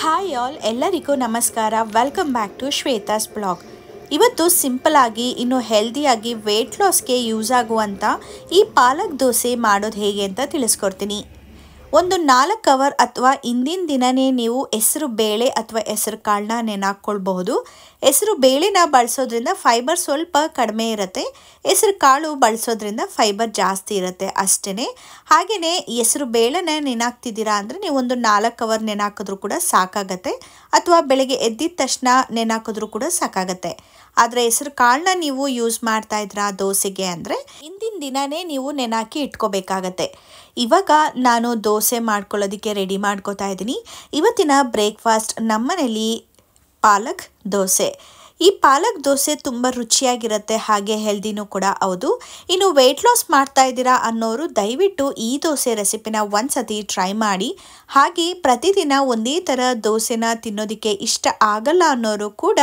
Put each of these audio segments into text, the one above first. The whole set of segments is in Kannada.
ಹಾಯ್ ಆಲ್ ಎಲ್ಲರಿಗೂ ನಮಸ್ಕಾರ welcome back to Shweta's blog ಇವತ್ತು ಸಿಂಪಲಾಗಿ ಇನ್ನು ಹೆಲ್ದಿಯಾಗಿ ವೆಯ್ಟ್ ಲಾಸ್ಗೆ ಯೂಸ್ ಆಗುವಂಥ ಈ ಪಾಲಕ್ ದೋಸೆ ಮಾಡೋದು ಹೇಗೆ ಅಂತ ತಿಳಿಸ್ಕೊಡ್ತೀನಿ ಒಂದು ನಾಲ್ಕು ಅವರ್ ಅಥವಾ ಇಂದಿನ ದಿನವೇ ನೀವು ಹೆಸರು ಬೇಳೆ ಅಥವಾ ಹೆಸರು ಕಾಳನ್ನ ನೆನಾಕ್ಕೊಳ್ಬಹುದು ಹೆಸರು ಬೇಳೆನ ಬಳಸೋದ್ರಿಂದ ಫೈಬರ್ ಸ್ವಲ್ಪ ಕಡಿಮೆ ಇರುತ್ತೆ ಹೆಸರು ಕಾಳು ಬಳಸೋದ್ರಿಂದ ಫೈಬರ್ ಜಾಸ್ತಿ ಇರುತ್ತೆ ಅಷ್ಟೇ ಹಾಗೆಯೇ ಹೆಸರು ಬೇಳೆನ ನೆನಾಕ್ತಿದ್ದೀರಾ ಅಂದರೆ ಒಂದು ನಾಲ್ಕು ಅವರ್ ಹಾಕಿದ್ರೂ ಕೂಡ ಸಾಕಾಗತ್ತೆ ಅಥವಾ ಬೆಳಗ್ಗೆ ಎದ್ದಿದ ತಕ್ಷಣ ಹಾಕಿದ್ರೂ ಕೂಡ ಸಾಕಾಗತ್ತೆ ಆದರೆ ಹೆಸರು ಕಾಳನ್ನ ನೀವು ಯೂಸ್ ಮಾಡ್ತಾ ಇದ್ರಾ ದೋಸೆಗೆ ಅಂದರೆ ಹಿಂದಿನ ದಿನವೇ ನೀವು ನೆನಾಕಿ ಇಟ್ಕೋಬೇಕಾಗತ್ತೆ ಇವಾಗ ನಾನು ದೋಸೆ ಮಾಡ್ಕೊಳ್ಳೋದಕ್ಕೆ ರೆಡಿ ಮಾಡ್ಕೋತಾ ಇದ್ದೀನಿ ಇವತ್ತಿನ ಬ್ರೇಕ್ಫಾಸ್ಟ್ ನಮ್ಮನೇಲಿ ಪಾಲಕ್ ದೋಸೆ ಈ ಪಾಲಕ್ ದೋಸೆ ತುಂಬ ರುಚಿಯಾಗಿರುತ್ತೆ ಹಾಗೆ ಹೆಲ್ದಿನೂ ಕೂಡ ಹೌದು ಇನ್ನು ವೆಯ್ಟ್ ಲಾಸ್ ಮಾಡ್ತಾ ಇದ್ದೀರಾ ಅನ್ನೋರು ದಯವಿಟ್ಟು ಈ ದೋಸೆ ರೆಸಿಪಿನ ಒಂದ್ಸತಿ ಟ್ರೈ ಮಾಡಿ ಹಾಗೆ ಪ್ರತಿದಿನ ಒಂದೇ ಥರ ದೋಸೆನ ತಿನ್ನೋದಕ್ಕೆ ಇಷ್ಟ ಆಗಲ್ಲ ಅನ್ನೋರು ಕೂಡ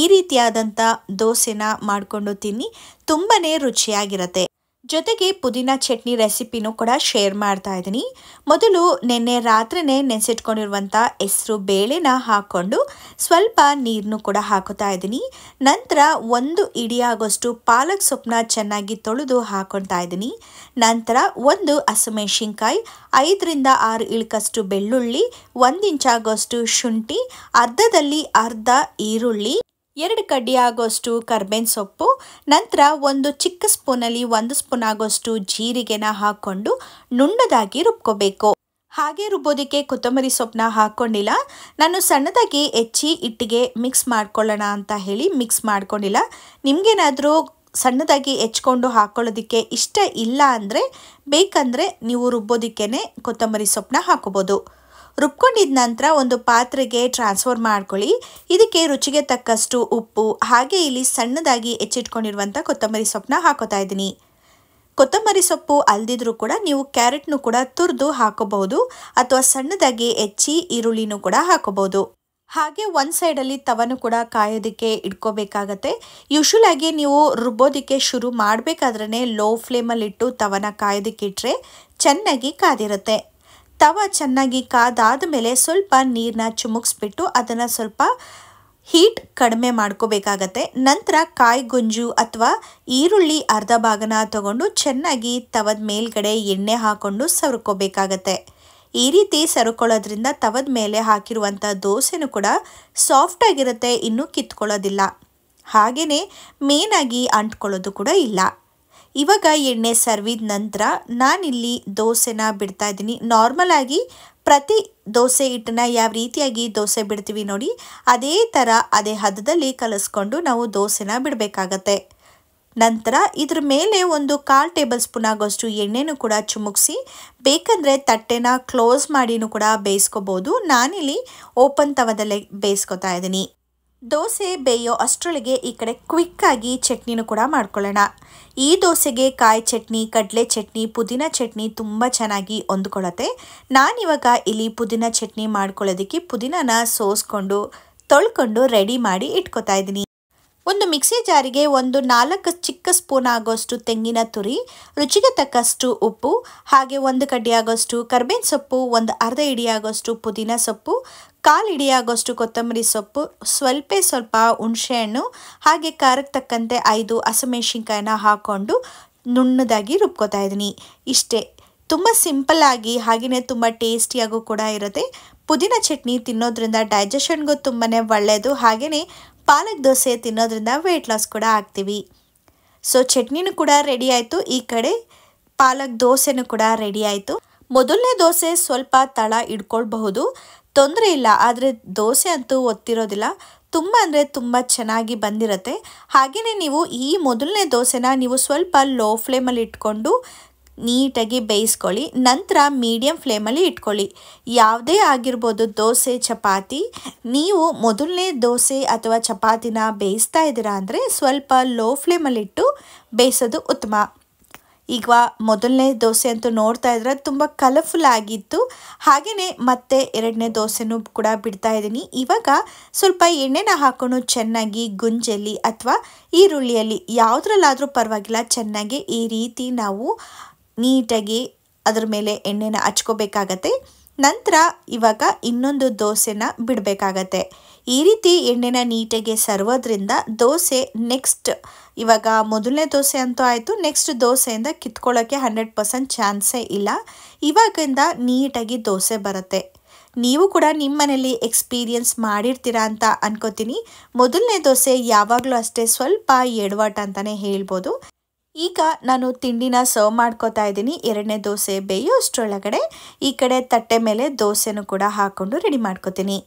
ಈ ರೀತಿಯಾದಂಥ ದೋಸೆನ ಮಾಡಿಕೊಂಡು ತಿನ್ನಿ ತುಂಬಾ ರುಚಿಯಾಗಿರುತ್ತೆ ಜೊತೆಗೆ ಪುದೀನ ಚಟ್ನಿ ರೆಸಿಪಿನೂ ಕೂಡ ಶೇರ್ ಮಾಡ್ತಾ ಇದ್ದೀನಿ ಮೊದಲು ನಿನ್ನೆ ರಾತ್ರಿನೇ ನೆನೆಸಿಟ್ಕೊಂಡಿರುವಂಥ ಹೆಸರು ಬೇಳೆನ ಹಾಕ್ಕೊಂಡು ಸ್ವಲ್ಪ ನೀರನ್ನು ಕೂಡ ಹಾಕೋತಾ ಇದ್ದೀನಿ ನಂತರ ಒಂದು ಇಡಿಯಾಗೋಷ್ಟು ಪಾಲಕ್ ಸೊಪ್ಪನ್ನ ಚೆನ್ನಾಗಿ ತೊಳೆದು ಹಾಕೊತಾ ಇದ್ದೀನಿ ನಂತರ ಒಂದು ಹಸಿಮೆಣ್ಸಿನ್ಕಾಯಿ ಐದರಿಂದ ಆರು ಇಳಕಷ್ಟು ಬೆಳ್ಳುಳ್ಳಿ ಒಂದು ಇಂಚಾಗೋಷ್ಟು ಶುಂಠಿ ಅರ್ಧದಲ್ಲಿ ಅರ್ಧ ಈರುಳ್ಳಿ ಎರಡು ಕಡ್ಡಿ ಆಗೋಷ್ಟು ಕರ್ಬೇನ್ ಸೊಪ್ಪು ನಂತರ ಒಂದು ಚಿಕ್ಕ ಸ್ಪೂನಲ್ಲಿ ಒಂದು ಸ್ಪೂನ್ ಆಗೋಷ್ಟು ಜೀರಿಗೆನ ಹಾಕ್ಕೊಂಡು ನುಣ್ಣದಾಗಿ ರುಬ್ಕೋಬೇಕು ಹಾಗೆ ರುಬ್ಬೋದಕ್ಕೆ ಕೊತ್ತಂಬರಿ ಸೊಪ್ಪನ್ನ ಹಾಕ್ಕೊಂಡಿಲ್ಲ ನಾನು ಸಣ್ಣದಾಗಿ ಹೆಚ್ಚಿ ಇಟ್ಟಿಗೆ ಮಿಕ್ಸ್ ಮಾಡ್ಕೊಳ್ಳೋಣ ಅಂತ ಹೇಳಿ ಮಿಕ್ಸ್ ಮಾಡ್ಕೊಂಡಿಲ್ಲ ನಿಮಗೇನಾದರೂ ಸಣ್ಣದಾಗಿ ಹೆಚ್ಕೊಂಡು ಹಾಕ್ಕೊಳ್ಳೋದಕ್ಕೆ ಇಷ್ಟ ಇಲ್ಲ ಅಂದರೆ ಬೇಕಂದರೆ ನೀವು ರುಬ್ಬೋದಕ್ಕೇ ಕೊತ್ತಂಬರಿ ಸೊಪ್ಪನ್ನ ಹಾಕೋಬೋದು ರುಬ್ಕೊಂಡಿದ ನಂತರ ಒಂದು ಪಾತ್ರೆಗೆ ಟ್ರಾನ್ಸ್ಫರ್ ಮಾಡ್ಕೊಳ್ಳಿ ಇದಕ್ಕೆ ರುಚಿಗೆ ತಕ್ಕಷ್ಟು ಉಪ್ಪು ಹಾಗೆ ಇಲ್ಲಿ ಸಣ್ಣದಾಗಿ ಹೆಚ್ಚಿಟ್ಕೊಂಡಿರುವಂಥ ಕೊತ್ತಂಬರಿ ಸೊಪ್ಪನ್ನ ಹಾಕೋತಾ ಇದ್ದೀನಿ ಕೊತ್ತಂಬರಿ ಸೊಪ್ಪು ಅಲ್ದಿದ್ರೂ ಕೂಡ ನೀವು ಕ್ಯಾರೆಟ್ನು ಕೂಡ ತುರಿದು ಹಾಕೋಬಹುದು ಅಥವಾ ಸಣ್ಣದಾಗಿ ಹೆಚ್ಚಿ ಈರುಳ್ಳಿನೂ ಕೂಡ ಹಾಕೋಬಹುದು ಹಾಗೆ ಒಂದು ಸೈಡಲ್ಲಿ ತವನು ಕೂಡ ಕಾಯೋದಕ್ಕೆ ಇಟ್ಕೋಬೇಕಾಗತ್ತೆ ಯೂಶ್ವಲಾಗಿ ನೀವು ರುಬ್ಬೋದಕ್ಕೆ ಶುರು ಮಾಡಬೇಕಾದ್ರೆ ಲೋ ಫ್ಲೇಮಲ್ಲಿಟ್ಟು ತವನ ಕಾಯೋದಕ್ಕಿಟ್ರೆ ಚೆನ್ನಾಗಿ ಕಾದಿರುತ್ತೆ ತವ ಚೆನ್ನಾಗಿ ಕಾದಾದ ಮೇಲೆ ಸ್ವಲ್ಪ ನೀರನ್ನ ಚುಮುಕ್ಸ್ಬಿಟ್ಟು ಅದನ್ನು ಸ್ವಲ್ಪ ಹೀಟ್ ಕಡಿಮೆ ಮಾಡ್ಕೋಬೇಕಾಗತ್ತೆ ನಂತರ ಕಾಯಿ ಗುಂಜು ಅಥವಾ ಈರುಳ್ಳಿ ಅರ್ಧ ಭಾಗನ ತಗೊಂಡು ಚೆನ್ನಾಗಿ ತವದ ಮೇಲ್ಗಡೆ ಎಣ್ಣೆ ಹಾಕ್ಕೊಂಡು ಸರ್ಕೋಬೇಕಾಗತ್ತೆ ಈ ರೀತಿ ಸರ್ಕೊಳ್ಳೋದ್ರಿಂದ ತವದ ಮೇಲೆ ಹಾಕಿರುವಂಥ ದೋಸೆನೂ ಕೂಡ ಸಾಫ್ಟಾಗಿರುತ್ತೆ ಇನ್ನೂ ಕಿತ್ಕೊಳ್ಳೋದಿಲ್ಲ ಹಾಗೆಯೇ ಮೇನಾಗಿ ಅಂಟ್ಕೊಳ್ಳೋದು ಕೂಡ ಇಲ್ಲ ಇವಾಗ ಎಣ್ಣೆ ಸರ್ವಿದ ನಂತರ ನಾನಿಲ್ಲಿ ದೋಸೆನ ಬಿಡ್ತಾ ಇದ್ದೀನಿ ನಾರ್ಮಲ್ ಆಗಿ ಪ್ರತಿ ದೋಸೆ ಹಿಟ್ಟನ್ನ ಯಾವ ರೀತಿಯಾಗಿ ದೋಸೆ ಬಿಡ್ತೀವಿ ನೋಡಿ ಅದೇ ಥರ ಅದೇ ಹದದಲ್ಲಿ ಕಲಿಸ್ಕೊಂಡು ನಾವು ದೋಸೆನ ಬಿಡಬೇಕಾಗತ್ತೆ ನಂತರ ಇದ್ರ ಮೇಲೆ ಒಂದು ಕಾಲು ಟೇಬಲ್ ಸ್ಪೂನ್ ಆಗೋಷ್ಟು ಎಣ್ಣೆನೂ ಕೂಡ ಚುಮುಕ್ಸಿ ಬೇಕಂದರೆ ತಟ್ಟೆನ ಕ್ಲೋಸ್ ಮಾಡಿನೂ ಕೂಡ ಬೇಯಿಸ್ಕೋಬೋದು ನಾನಿಲ್ಲಿ ಓಪನ್ ತವದಲ್ಲೇ ಬೇಯಿಸ್ಕೊತಾ ಇದ್ದೀನಿ ದೋಸೆ ಬೇಯೋ ಅಷ್ಟರೊಳಗೆ ಈ ಕಡೆ ಕ್ವಿಕ್ಕಾಗಿ ಚಟ್ನಿನೂ ಕೂಡ ಮಾಡ್ಕೊಳ್ಳೋಣ ಈ ದೋಸೆಗೆ ಕಾಯಿ ಚಟ್ನಿ ಕಡಲೆ ಚಟ್ನಿ ಪುದೀನ ಚಟ್ನಿ ತುಂಬ ಚೆನ್ನಾಗಿ ಹೊಂದ್ಕೊಳ್ಳುತ್ತೆ ನಾನಿವಾಗ ಇಲ್ಲಿ ಪುದೀನ ಚಟ್ನಿ ಮಾಡ್ಕೊಳ್ಳೋದಕ್ಕೆ ಪುದೀನನ ಸೋಸ್ಕೊಂಡು ತೊಳ್ಕೊಂಡು ರೆಡಿ ಮಾಡಿ ಇಟ್ಕೊತಾ ಇದ್ದೀನಿ ಒಂದು ಮಿಕ್ಸಿ ಜಾರಿಗೆ ಒಂದು ನಾಲ್ಕು ಚಿಕ್ಕ ಸ್ಪೂನ್ ಆಗೋಷ್ಟು ತೆಂಗಿನ ತುರಿ ರುಚಿಗೆ ತಕ್ಕಷ್ಟು ಉಪ್ಪು ಹಾಗೆ ಒಂದು ಕಡ್ಡಿ ಆಗೋಷ್ಟು ಕರ್ಬೇವಿನ ಸೊಪ್ಪು ಒಂದು ಅರ್ಧ ಇಡಿಯಾಗೋಷ್ಟು ಪುದೀನ ಸೊಪ್ಪು ಕಾಲು ಇಡಿಯಾಗೋಷ್ಟು ಕೊತ್ತಂಬರಿ ಸೊಪ್ಪು ಸ್ವಲ್ಪ ಸ್ವಲ್ಪ ಹುಣಸೆಹಣ್ಣು ಹಾಗೆ ಖಾರಕ್ಕೆ ತಕ್ಕಂತೆ ಐದು ಹಸಿಮೆಣಸಿನ್ಕಾಯಿನ ಹಾಕ್ಕೊಂಡು ನುಣ್ಣದಾಗಿ ರುಬ್ಕೋತಾ ಇದ್ದೀನಿ ಇಷ್ಟೇ ತುಂಬ ಸಿಂಪಲ್ಲಾಗಿ ಹಾಗೆಯೇ ತುಂಬ ಟೇಸ್ಟಿಯಾಗೂ ಕೂಡ ಇರುತ್ತೆ ಪುದೀನ ಚಟ್ನಿ ತಿನ್ನೋದ್ರಿಂದ ಡೈಜೆಷನ್ಗೂ ತುಂಬಾ ಒಳ್ಳೆಯದು ಹಾಗೆಯೇ ಪಾಲಕ್ ದೋಸೆ ತಿನ್ನೋದ್ರಿಂದ ವೆಯ್ಟ್ ಲಾಸ್ ಕೂಡ ಆಗ್ತೀವಿ ಸೊ ಚಟ್ನಿನೂ ಕೂಡ ರೆಡಿ ಆಯಿತು ಈ ಕಡೆ ಪಾಲಕ್ ದೋಸೆನೂ ಕೂಡ ರೆಡಿ ಆಯಿತು ಮೊದಲನೇ ದೋಸೆ ಸ್ವಲ್ಪ ತಳ ಇಡ್ಕೊಳ್ಬಹುದು ತೊಂದರೆ ಇಲ್ಲ ಆದರೆ ದೋಸೆ ಅಂತೂ ಒತ್ತಿರೋದಿಲ್ಲ ತುಂಬ ಅಂದರೆ ತುಂಬ ಚೆನ್ನಾಗಿ ಬಂದಿರುತ್ತೆ ಹಾಗೆಯೇ ನೀವು ಈ ಮೊದಲನೇ ದೋಸೆನ ನೀವು ಸ್ವಲ್ಪ ಲೋ ಫ್ಲೇಮಲ್ಲಿ ಇಟ್ಕೊಂಡು ನೀಟಾಗಿ ಬೇಯಿಸ್ಕೊಳ್ಳಿ ನಂತರ ಮೀಡಿಯಮ್ ಫ್ಲೇಮಲ್ಲಿ ಇಟ್ಕೊಳ್ಳಿ ಯಾವುದೇ ಆಗಿರ್ಬೋದು ದೋಸೆ ಚಪಾತಿ ನೀವು ಮೊದಲನೇ ದೋಸೆ ಅಥವಾ ಚಪಾತಿನ ಬೇಯಿಸ್ತಾ ಇದ್ದೀರಾ ಅಂದರೆ ಸ್ವಲ್ಪ ಲೋ ಫ್ಲೇಮಲ್ಲಿಟ್ಟು ಬೇಯಿಸೋದು ಉತ್ತಮ ಈಗ ಮೊದಲನೇ ದೋಸೆ ಅಂತೂ ನೋಡ್ತಾ ಇದ್ರೆ ತುಂಬ ಕಲರ್ಫುಲ್ ಆಗಿತ್ತು ಹಾಗೆಯೇ ಮತ್ತೆ ಎರಡನೇ ದೋಸೆನೂ ಕೂಡ ಬಿಡ್ತಾ ಇದ್ದೀನಿ ಇವಾಗ ಸ್ವಲ್ಪ ಎಣ್ಣೆನ ಹಾಕೊಂಡು ಚೆನ್ನಾಗಿ ಗುಂಜಲ್ಲಿ ಅಥವಾ ಈರುಳ್ಳಿಯಲ್ಲಿ ಯಾವುದ್ರಲ್ಲಾದರೂ ಪರವಾಗಿಲ್ಲ ಚೆನ್ನಾಗಿ ಈ ರೀತಿ ನಾವು ನೀಟಾಗಿ ಅದ್ರ ಮೇಲೆ ಎಣ್ಣೆನ ಹಚ್ಕೋಬೇಕಾಗತ್ತೆ ನಂತರ ಇವಾಗ ಇನ್ನೊಂದು ದೋಸೆನ ಬಿಡಬೇಕಾಗತ್ತೆ ಈ ರೀತಿ ಎಣ್ಣೆನ ನೀಟಾಗಿ ಸರ್ವೋದ್ರಿಂದ ದೋಸೆ ನೆಕ್ಸ್ಟ್ ಇವಾಗ ಮೊದಲನೇ ದೋಸೆ ಅಂತೂ ಆಯಿತು ನೆಕ್ಸ್ಟ್ ದೋಸೆಯಿಂದ ಕಿತ್ಕೊಳ್ಳೋಕ್ಕೆ ಹಂಡ್ರೆಡ್ ಪರ್ಸೆಂಟ್ ಚಾನ್ಸೇ ಇಲ್ಲ ಇವಾಗಿಂದ ನೀಟಾಗಿ ದೋಸೆ ಬರುತ್ತೆ ನೀವು ಕೂಡ ನಿಮ್ಮ ಮನೇಲಿ ಎಕ್ಸ್ಪೀರಿಯನ್ಸ್ ಮಾಡಿರ್ತೀರಾ ಅಂತ ಅನ್ಕೋತೀನಿ ಮೊದಲನೇ ದೋಸೆ ಯಾವಾಗಲೂ ಅಷ್ಟೇ ಸ್ವಲ್ಪ ಎಡವಾಟ ಅಂತಲೇ ಹೇಳ್ಬೋದು ಈಗ ನಾನು ತಿಂಡಿನ ಸರ್ವ್ ಮಾಡ್ಕೋತಾ ಇದ್ದೀನಿ ಎರಡನೇ ದೋಸೆ ಬೇಯೋ ಅಷ್ಟರೊಳಗಡೆ ಈ ಕಡೆ ತಟ್ಟೆ ಮೇಲೆ ದೋಸೆನೂ ಕೂಡ ಹಾಕ್ಕೊಂಡು ರೆಡಿ ಮಾಡ್ಕೋತೀನಿ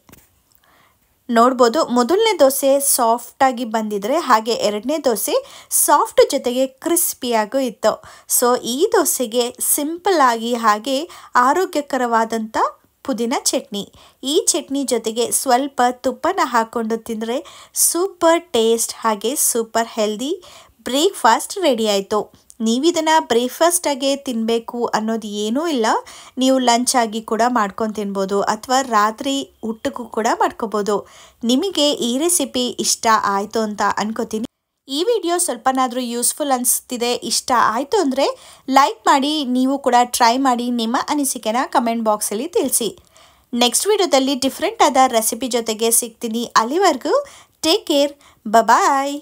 ನೋಡ್ಬೋದು ಮೊದಲನೇ ದೋಸೆ ಸಾಫ್ಟಾಗಿ ಬಂದಿದ್ರೆ ಹಾಗೆ ಎರಡನೇ ದೋಸೆ ಸಾಫ್ಟ್ ಜೊತೆಗೆ ಕ್ರಿಸ್ಪಿಯಾಗೂ ಇತ್ತು ಸೊ ಈ ದೋಸೆಗೆ ಸಿಂಪಲ್ಲಾಗಿ ಹಾಗೆ ಆರೋಗ್ಯಕರವಾದಂಥ ಪುದೀನ ಚಟ್ನಿ ಈ ಚಟ್ನಿ ಜೊತೆಗೆ ಸ್ವಲ್ಪ ತುಪ್ಪನ ಹಾಕ್ಕೊಂಡು ತಿಂದರೆ ಸೂಪರ್ ಟೇಸ್ಟ್ ಹಾಗೆ ಸೂಪರ್ ಹೆಲ್ದಿ ಬ್ರೇಕ್ಫಾಸ್ಟ್ ರೆಡಿ ಆಯಿತು ಇದನ್ನು ಬ್ರೇಕ್ಫಾಸ್ಟಾಗೆ ತಿನ್ನಬೇಕು ಅನ್ನೋದು ಏನೂ ಇಲ್ಲ ನೀವು ಲಂಚ್ ಆಗಿ ಕೂಡ ಮಾಡ್ಕೊಂಡು ತಿನ್ಬೋದು ಅಥವಾ ರಾತ್ರಿ ಊಟಕ್ಕೂ ಕೂಡ ಮಾಡ್ಕೋಬೋದು ನಿಮಗೆ ಈ ರೆಸಿಪಿ ಇಷ್ಟ ಆಯಿತು ಅಂತ ಅನ್ಕೋತೀನಿ ಈ ವಿಡಿಯೋ ಸ್ವಲ್ಪನಾದರೂ ಯೂಸ್ಫುಲ್ ಅನಿಸ್ತಿದೆ ಇಷ್ಟ ಆಯಿತು ಅಂದರೆ ಲೈಕ್ ಮಾಡಿ ನೀವು ಕೂಡ ಟ್ರೈ ಮಾಡಿ ನಿಮ್ಮ ಅನಿಸಿಕೆನ ಕಮೆಂಟ್ ಬಾಕ್ಸಲ್ಲಿ ತಿಳಿಸಿ ನೆಕ್ಸ್ಟ್ ವಿಡಿಯೋದಲ್ಲಿ ಡಿಫ್ರೆಂಟ್ ಆದ ರೆಸಿಪಿ ಜೊತೆಗೆ ಸಿಗ್ತೀನಿ ಅಲ್ಲಿವರೆಗೂ ಟೇಕ್ ಕೇರ್ ಬಬಾಯ್